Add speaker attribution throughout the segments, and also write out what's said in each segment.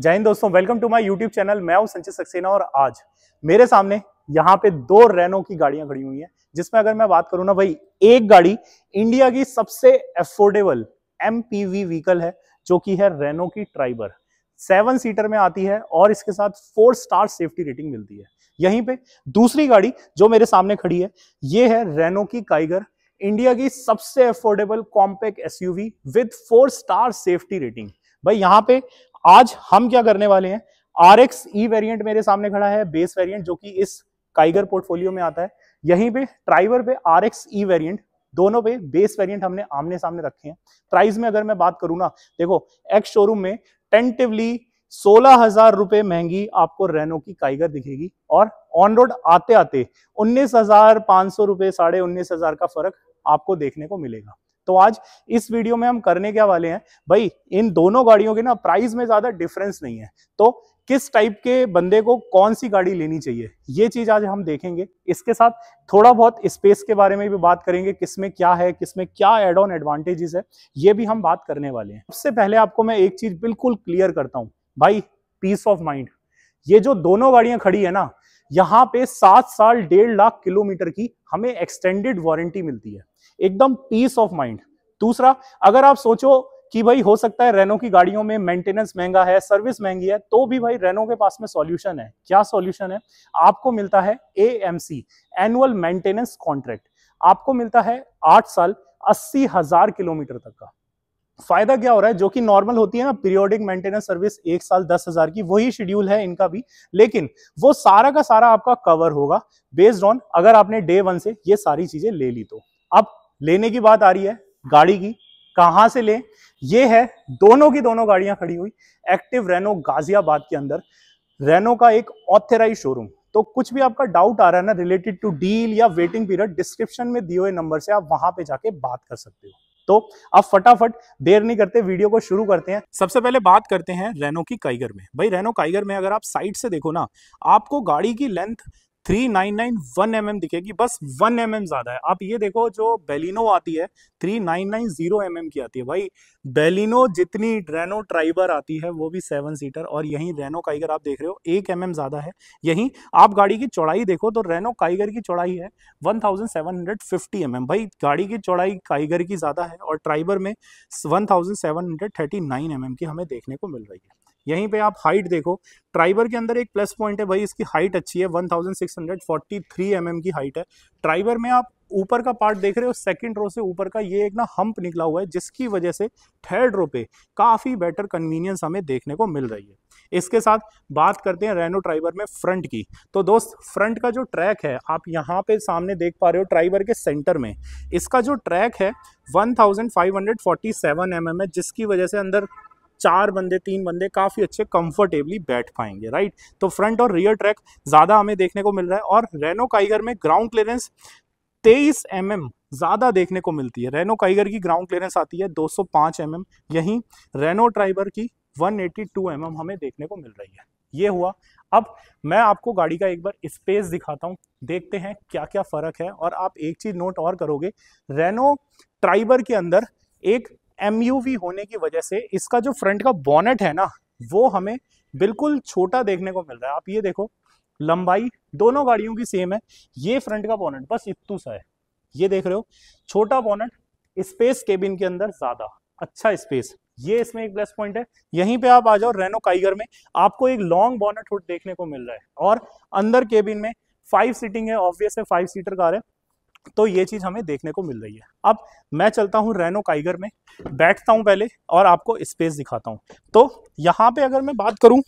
Speaker 1: जय हिंद दोस्तों welcome to my YouTube channel मैं हूं संचित सक्सेना और आज मेरे सामने यहां पे दो रेनो की गाड़ियां खड़ी हुई हैं जिसमें अगर मैं बात करूं ना भाई एक गाड़ी इंडिया की सबसे एफोर्डेबल एम व्हीकल है जो की है रेनो की ट्राइबर सेवन सीटर में आती है और इसके साथ फोर स्टार सेफ्टी रेटिंग मिलती है यहीं पे दूसरी गाड़ी जो मेरे सामने खड़ी है ये है रेनो की काइगर इंडिया की सबसे affordable compact SUV with four star safety rating भाई यहाँ पे आज हम क्या करने वाले हैं आर एक्स ई वेरियंट मेरे सामने खड़ा है बेस वेरियंट जो कि इस काइगर पोर्टफोलियो में आता है यहीं पे ट्राइवर पे आर एक्स ई वेरियंट दोनों पे बेस वेरियंट हमने आमने सामने रखे हैं प्राइस में अगर मैं बात करूँ ना देखो एक्स शोरूम में टेंटिवली सोलह हजार रुपए महंगी आपको रेनो की काइगर दिखेगी और ऑन रोड आते आते उन्नीस हजार पांच सौ रुपए साढ़े उन्नीस हजार का फर्क आपको देखने को मिलेगा तो आज इस वीडियो में हम करने क्या वाले हैं भाई इन दोनों गाड़ियों के ना प्राइस में ज्यादा डिफरेंस नहीं है तो किस टाइप के बंदे को कौन सी गाड़ी लेनी चाहिए ये चीज आज हम देखेंगे इसके साथ थोड़ा बहुत स्पेस के बारे में भी बात करेंगे किसमें क्या है किसमें क्या एड ऑन एडवांटेजेस है ये भी हम बात करने वाले हैं सबसे पहले आपको मैं एक चीज बिल्कुल क्लियर करता हूँ भाई पीस ऑफ माइंड ये जो दोनों गाड़ियां खड़ी है ना यहाँ पे सात साल डेढ़ लाख किलोमीटर की हमें एक्सटेंडेड वारंटी मिलती है एकदम पीस ऑफ माइंड दूसरा अगर आप सोचो कि भाई हो सकता है रेनो की गाड़ियों में मेंटेनेंस महंगा है सर्विस महंगी है तो भी भाई रेनो के पास में सॉल्यूशन है क्या सॉल्यूशन है आपको मिलता है A M C annual maintenance contract आपको मिलता है आठ साल अस्सी हजार किलोमीटर तक का फायदा क्या हो रहा है जो कि नॉर्मल होती है ना पीरियोडिक मेंटेनेंस सर्विस एक साल दस हजार की वही शेड्यूल है इनका भी लेकिन वो सारा का सारा आपका कवर होगा बेस्ड ऑन अगर आपने डे वन से ये सारी चीजें ले ली तो अब लेने की बात आ रही है गाड़ी की कहां से लें ये है दोनों की दोनों गाड़ियां खड़ी हुई एक्टिव रेनो गाजियाबाद के अंदर रेनो का एक ऑथराइज शोरूम तो कुछ भी आपका डाउट आ रहा है ना रिलेटेड टू डील या वेटिंग पीरियड डिस्क्रिप्शन में दिए हुए नंबर से आप वहां पे जाके बात कर सकते हो तो अब फटाफट देर नहीं करते वीडियो को शुरू करते हैं सबसे पहले बात करते हैं रेनो की काइगर में भाई रेनो काइगर में अगर आप साइड से देखो ना आपको गाड़ी की length three nine nine one M M दिखेगी बस वन एम एम ज़्यादा है आप ये देखो जो बेलिनो आती है three nine nine zero M M की आती है भाई बेलिनो जितनी रेनो ट्राइबर आती है वो भी सेवन सीटर और यहीं रेनो काइगर आप देख रहे हो एक एम एम ज़्यादा है यहीं आप गाड़ी की चौड़ाई देखो तो रेनो काइगर की चौड़ाई है one thousand seven hundred fifty M M भाई गाड़ी की चौड़ाई काइगर की ज़्यादा है और ट्राइबर में one thousand seven hundred thirty nine M M की हमें देखने को मिल रही है यहीं पे आप हाइट देखो ट्राइबर के अंदर एक प्लस पॉइंट है भाई इसकी हाइट अच्छी है 1643 एमएम mm की हाइट है ट्राइबर में आप ऊपर का पार्ट देख रहे हो सेकंड रो से ऊपर का ये एक ना हम्प निकला हुआ है जिसकी वजह से थर्ड रो पे काफ़ी बेटर कन्वीनियंस हमें देखने को मिल रही है इसके साथ बात करते हैं रेनो ट्राइबर में फ्रंट की तो दोस्त फ्रंट का जो ट्रैक है आप यहाँ पे सामने देख पा रहे हो ट्राइबर के सेंटर में इसका जो ट्रैक है 1547 थाउजेंड mm है जिसकी वजह से अंदर चार बंदे तीन बंदे काफ़ी अच्छे कंफर्टेबली बैठ पाएंगे राइट तो फ्रंट और रियर ट्रैक ज़्यादा हमें देखने को मिल रहा है और रेनो काइगर में ग्राउंड क्लियरेंस तेईस एम mm ज़्यादा देखने को मिलती है रेनो काइगर की ग्राउंड क्लियरेंस आती है दो सौ पांच एम एम यहीं रेनो ट्राइबर की one eighty two M M हमें देखने को मिल रही है ये हुआ अब मैं आपको गाड़ी का एक बार स्पेस दिखाता हूँ देखते हैं क्या क्या फ़र्क है और आप एक चीज़ नोट और करोगे रेनो ट्राइबर के अंदर एक एम होने की वजह से इसका जो फ्रंट का बॉनेट है ना वो हमें बिल्कुल छोटा देखने को मिल रहा है आप ये देखो लंबाई दोनों गाड़ियों की सेम है ये फ्रंट का बॉनेट बस इतू सा है ये देख रहे हो छोटा बॉनेट स्पेस केबिन के अंदर ज्यादा अच्छा स्पेस ये इसमें एक प्लस पॉइंट है यहीं पे आप आ जाओ रेनो काइगर में आपको एक लॉन्ग बॉनेट हुड देखने को मिल रहा है और अंदर केबिन में फाइव सीटिंग है ऑब्वियस है फाइव सीटर कार है तो ये चीज़ हमें देखने को मिल रही है अब मैं चलता हूँ रेनो काइगर में बैठता हूँ पहले और आपको स्पेस दिखाता हूँ तो यहाँ पे अगर मैं बात करूँ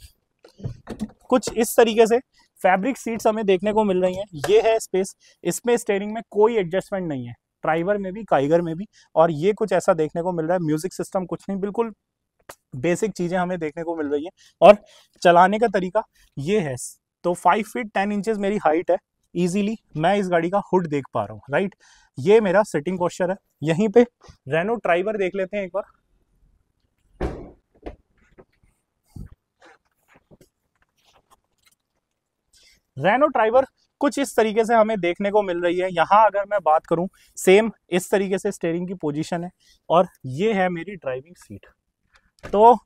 Speaker 1: कुछ इस तरीके से फैब्रिक सीट्स हमें देखने को मिल रही हैं ये है स्पेस इसमें स्टेयरिंग में कोई एडजस्टमेंट नहीं है ट्राइवर में भी काइगर में भी और ये कुछ ऐसा देखने को मिल रहा है म्यूजिक सिस्टम कुछ नहीं बिल्कुल बेसिक चीज़ें हमें देखने को मिल रही है और चलाने का तरीका ये है तो फाइव फीट टेन इंचेस मेरी हाइट है इजीली मैं इस गाड़ी का हुड देख पा रहा हूँ राइट ये मेरा सिटिंग पॉस्चर है यहीं पे रेनो ट्राइवर देख लेते हैं एक बार रेनो ट्राइवर कुछ इस तरीके से हमें देखने को मिल रही है यहाँ अगर मैं बात करूँ सेम इस तरीके से स्टेयरिंग की पोजिशन है और ये है मेरी ड्राइविंग सीट तो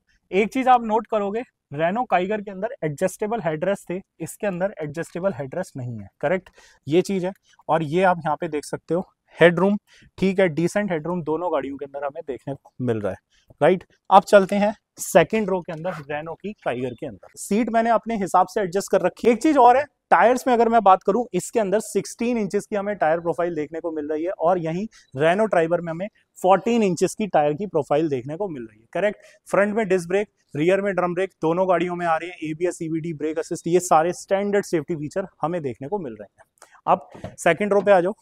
Speaker 1: एक चीज़ आप नोट करोगे रेनो काइगर के अंदर एडजस्टेबल हेड्रेस थे इसके अंदर एडजस्टेबल हेड्रेस नहीं है करेक्ट ये चीज़ है और ये आप यहाँ पे देख सकते हो हेडरूम ठीक है डिसेंट हेडरूम दोनों गाड़ियों के अंदर हमें देखने को मिल रहा है राइट अब चलते हैं सेकेंड रो के अंदर रेनो की काइगर के अंदर सीट मैंने अपने हिसाब से एडजस्ट कर रखी एक चीज़ और है टायर्स में अगर मैं बात करूं इसके अंदर 16 इंचेस की हमें टायर प्रोफाइल देखने को मिल रही है और यहीं रेनो ट्राइबर में हमें 14 इंचेस की टायर की प्रोफाइल देखने को मिल रही है करेक्ट फ्रंट में डिस्क ब्रेक रियर में ड्रम ब्रेक दोनों गाड़ियों में आ रही है एबीएस ईवीडी ब्रेक असिस्ट ये सारे स्टैंडर्ड सेफ्टी फीचर हमें देखने को मिल रहे हैं अब सेकेंड रो पे आ जाओ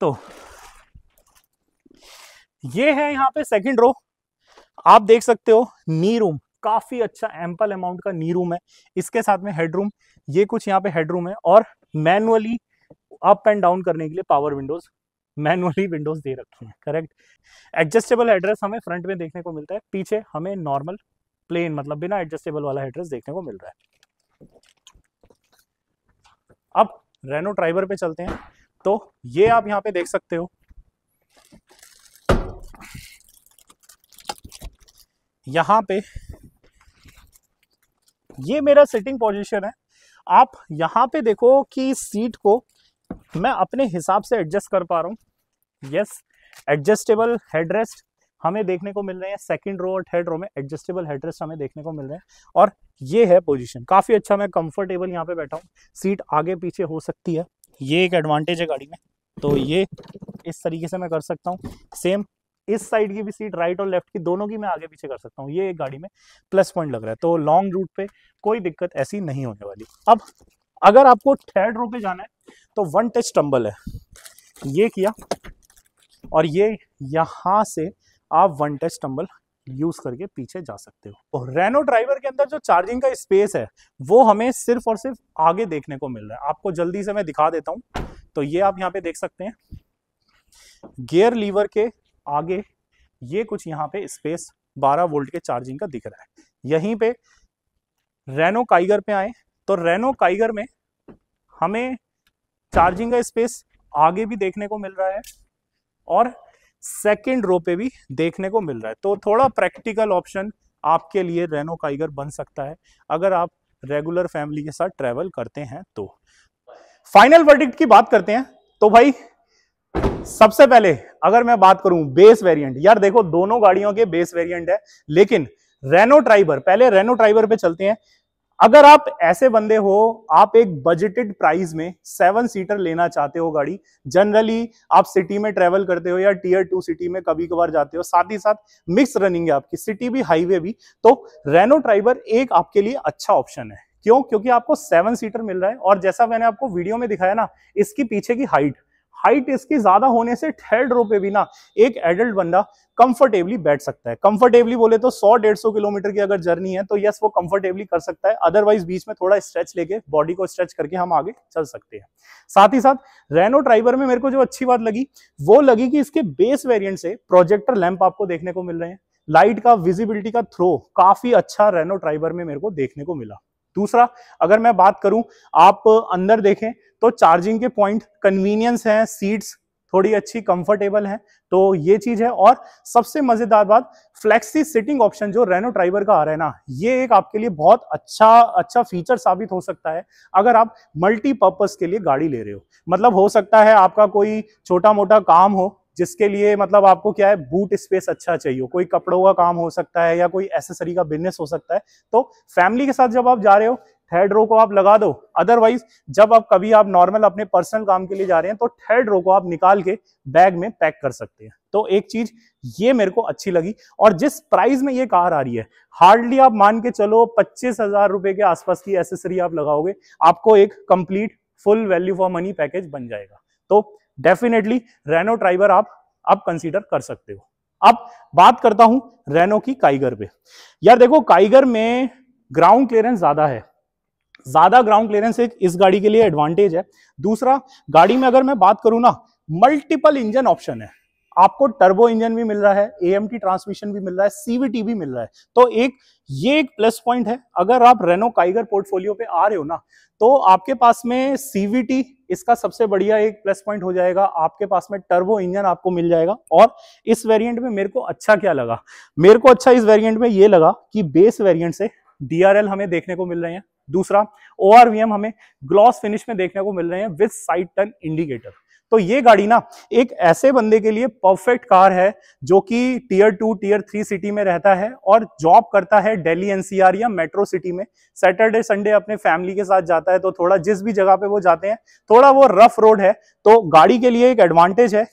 Speaker 1: तो ये है यहाँ पे सेकेंड रो आप देख सकते हो नी रूम काफ़ी अच्छा एम्पल अमाउंट का नी रूम है इसके साथ में हेडरूम ये कुछ यहाँ पे हेडरूम है और मैनुअली अप एंड डाउन करने के लिए पावर विंडोज़ मैनुअली विंडोज़ दे रखी हैं करेक्ट एडजस्टेबल एड्रेस हमें फ्रंट में देखने को मिलता है पीछे हमें नॉर्मल प्लेन मतलब बिना एडजस्टेबल वाला एड्रेस देखने को मिल रहा है अब रेनो ड्राइवर पे चलते हैं तो ये आप यहाँ पे देख सकते हो यहाँ पे ये मेरा सिटिंग पोजीशन है आप यहाँ पे देखो कि सीट को मैं अपने हिसाब से एडजस्ट कर पा रहा हूँ यस एडजस्टेबल हेडरेस्ट हमें देखने को मिल रहे हैं सेकंड रो और थर्ड रो में एडजस्टेबल हेडरेस्ट हमें देखने को मिल रहे हैं और ये है पोजीशन काफ़ी अच्छा मैं कंफर्टेबल यहाँ पे बैठा हूँ सीट आगे पीछे हो सकती है ये एक एडवांटेज है गाड़ी में तो ये इस तरीके से मैं कर सकता हूँ सेम इस साइड की भी सीट राइट और लेफ्ट की दोनों की मैं आगे पीछे कर सकता हूँ ये एक गाड़ी में प्लस पॉइंट लग रहा है तो लॉन्ग रूट पे कोई दिक्कत ऐसी नहीं होने वाली अब अगर आपको थर्ड रो पे जाना है तो वन टच टम्बल है ये किया और ये यहां से आप वन टच टम्बल यूज करके पीछे जा सकते हो और रेनो ड्राइवर के अंदर जो चार्जिंग का स्पेस है वो हमें सिर्फ और सिर्फ आगे देखने को मिल रहा है आपको जल्दी से मैं दिखा देता हूं तो ये आप यहाँ पे देख सकते हैं गियर लीवर के आगे ये कुछ यहाँ पे स्पेस 12 वोल्ट के चार्जिंग का दिख रहा है यहीं पे रेनो काइगर पे आए तो रेनो काइगर में हमें चार्जिंग का स्पेस आगे भी देखने को मिल रहा है और सेकेंड रो पे भी देखने को मिल रहा है तो थोड़ा प्रैक्टिकल ऑप्शन आपके लिए रेनो काइगर बन सकता है अगर आप रेगुलर फैमिली के साथ ट्रेवल करते हैं तो फाइनल वर्डिक्ट की बात करते हैं तो भाई सबसे पहले अगर मैं बात करूं बेस वेरिएंट यार देखो दोनों गाड़ियों के बेस वेरिएंट है लेकिन रेनो ट्राइबर पहले रेनो ट्राइबर पे चलते हैं अगर आप ऐसे बंदे हो आप एक बजटेड प्राइस में सेवन सीटर लेना चाहते हो गाड़ी जनरली आप सिटी में ट्रेवल करते हो या टीयर टू सिटी में कभी कभार जाते हो साथ ही साथ मिक्स रनिंग है आपकी सिटी भी हाईवे भी तो रेनो ट्राइबर एक आपके लिए अच्छा ऑप्शन है क्यों क्योंकि आपको सेवन सीटर मिल रहा है और जैसा मैंने आपको वीडियो में दिखाया ना इसकी पीछे की हाइट हाइट इसकी ज्यादा होने से थर्ड रो पे भी ना एक एडल्ट बंदा कंफर्टेबली बैठ सकता है कंफर्टेबली बोले तो 100 डेढ़ सौ किलोमीटर की अगर जर्नी है तो यस वो कंफर्टेबली कर सकता है अदरवाइज बीच में थोड़ा स्ट्रेच लेके बॉडी को स्ट्रेच करके हम आगे चल सकते हैं साथ ही साथ रेनो ट्राइबर में मेरे को जो अच्छी बात लगी वो लगी कि इसके बेस वेरियंट से प्रोजेक्टर लैंप आपको देखने को मिल रहे हैं लाइट का विजिबिलिटी का थ्रो काफी अच्छा रेनो ट्राइबर में मेरे को देखने को मिला दूसरा अगर मैं बात करूं आप अंदर देखें तो चार्जिंग के पॉइंट कन्वीनियंस हैं सीट्स थोड़ी अच्छी कंफर्टेबल है तो ये चीज है और सबसे मजेदार बात फ्लेक्सी सिटिंग ऑप्शन जो रेनो ड्राइवर का आ रहा है ना ये एक आपके लिए बहुत अच्छा अच्छा फीचर साबित हो सकता है अगर आप मल्टीपर्पज के लिए गाड़ी ले रहे हो मतलब हो सकता है आपका कोई छोटा मोटा काम हो जिसके लिए मतलब आपको क्या है बूट स्पेस अच्छा चाहिए कोई कपड़ों का काम हो सकता है या कोई एसेसरी का बिजनेस हो सकता है तो फैमिली के साथ जब आप जा रहे हो थर्ड रो को आप लगा दो अदरवाइज जब आप कभी आप नॉर्मल अपने पर्सनल काम के लिए जा रहे हैं तो थर्ड रो को आप निकाल के बैग में पैक कर सकते हैं तो एक चीज ये मेरे को अच्छी लगी और जिस प्राइस में ये कार आ रही है हार्डली आप मान के चलो पच्चीस हजार रुपए के आसपास की एसेसरी आप लगाओगे आपको एक complete full value for money package बन जाएगा तो डेफिनेटली रेनो ट्राइबर आप अब कंसीडर कर सकते हो अब बात करता हूं रेनो की काइगर पे यार देखो काइगर में ग्राउंड क्लियरेंस ज्यादा है ज्यादा ग्राउंड क्लियरेंस एक इस गाड़ी के लिए एडवांटेज है दूसरा गाड़ी में अगर मैं बात करूं ना मल्टीपल इंजन ऑप्शन है आपको टर्बो इंजन भी मिल रहा है एएमटी ट्रांसमिशन भी मिल रहा है सीवीटी भी मिल रहा है तो एक ये एक प्लस पॉइंट है अगर आप रेनो काइगर पोर्टफोलियो पे आ रहे हो ना तो आपके पास में सीवीटी इसका सबसे बढ़िया एक प्लस पॉइंट हो जाएगा आपके पास में टर्बो इंजन आपको मिल जाएगा और इस वेरियंट में मेरे को अच्छा क्या लगा मेरे को अच्छा इस वेरियंट में ये लगा कि बेस वेरियंट से एल हमें देखने को मिल रहे हैं दूसरा ओ हमें ग्लॉस फिनिश में देखने को मिल रहे हैं विद साइड टर्न इंडिकेटर तो ये गाड़ी ना एक ऐसे बंदे के लिए परफेक्ट कार है जो कि tier two tier three city में रहता है और जॉब करता है दिल्ली एनसीआर या मेट्रो सिटी में सैटरडे संडे अपने फैमिली के साथ जाता है तो थोड़ा जिस भी जगह पे वो जाते हैं थोड़ा वो रफ रोड है तो गाड़ी के लिए एक एडवांटेज है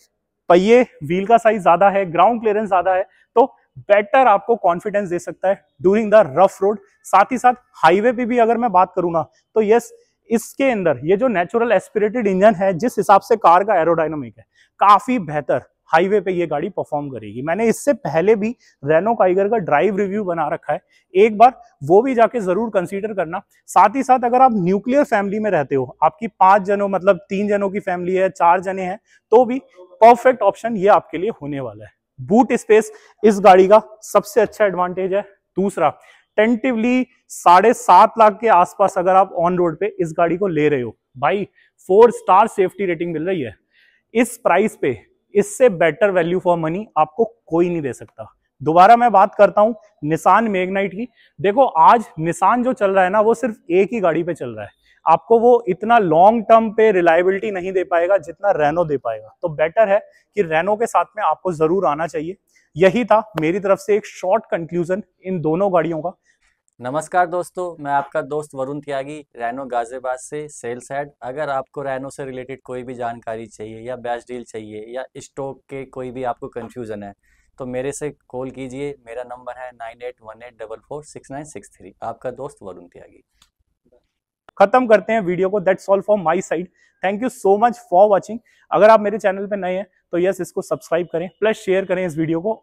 Speaker 1: पहिए व्हील का साइज ज्यादा है ग्राउंड क्लियरेंस ज्यादा है तो बेटर आपको कॉन्फिडेंस दे सकता है ड्यूरिंग द रफ रोड साथ ही साथ हाईवे पे भी अगर मैं बात करूंगा ना तो यस इसके अंदर ये जो नेचुरल एस्पिरेटेड इंजन है जिस हिसाब से कार का एरोडाइनमिक है काफी बेहतर हाईवे पे ये गाड़ी परफॉर्म करेगी मैंने इससे पहले भी रेनो काइगर का ड्राइव रिव्यू बना रखा है एक बार वो भी जाके जरूर कंसीडर करना साथ ही साथ अगर आप न्यूक्लियर फैमिली में रहते हो आपकी पांच जनों मतलब तीन जनों की फैमिली है चार जने हैं तो भी परफेक्ट ऑप्शन ये आपके लिए होने वाला है बूट स्पेस इस गाड़ी का सबसे अच्छा एडवांटेज है दूसरा टेंटिवली साढ़े सात लाख के आसपास अगर आप ऑन रोड पे इस गाड़ी को ले रहे हो भाई फोर स्टार सेफ्टी रेटिंग मिल रही है इस प्राइस पे इससे बेटर वैल्यू फॉर मनी आपको कोई नहीं दे सकता दोबारा मैं बात करता हूं निशान मेगनाइट की देखो आज निशान जो चल रहा है ना वो सिर्फ एक ही गाड़ी पे चल रहा है आपको वो इतना लॉन्ग टर्म पे रिलायबिलिटी नहीं दे पाएगा जितना रेनो दे पाएगा तो बेटर है कि रेनो के साथ में आपको जरूर आना चाहिए यही था मेरी तरफ से एक शॉर्ट कंक्लूजन इन दोनों गाड़ियों का नमस्कार दोस्तों मैं आपका दोस्त वरुण त्यागी रैनो गाजियाबाद से सेल्स हेड अगर आपको रैनो से रिलेटेड कोई भी जानकारी चाहिए या बेस्ट डील चाहिए या स्टॉक के कोई भी आपको कंफ्यूजन है तो मेरे से कॉल कीजिए मेरा नंबर है nine eight one eight double four six nine six three आपका दोस्त वरुण त्यागी खत्म करते हैं वीडियो को that's all for my side thank you so much for watching अगर आप मेरे चैनल पर नए हैं तो यस इसको सब्सक्राइब करें प्लस शेयर करें इस वीडियो को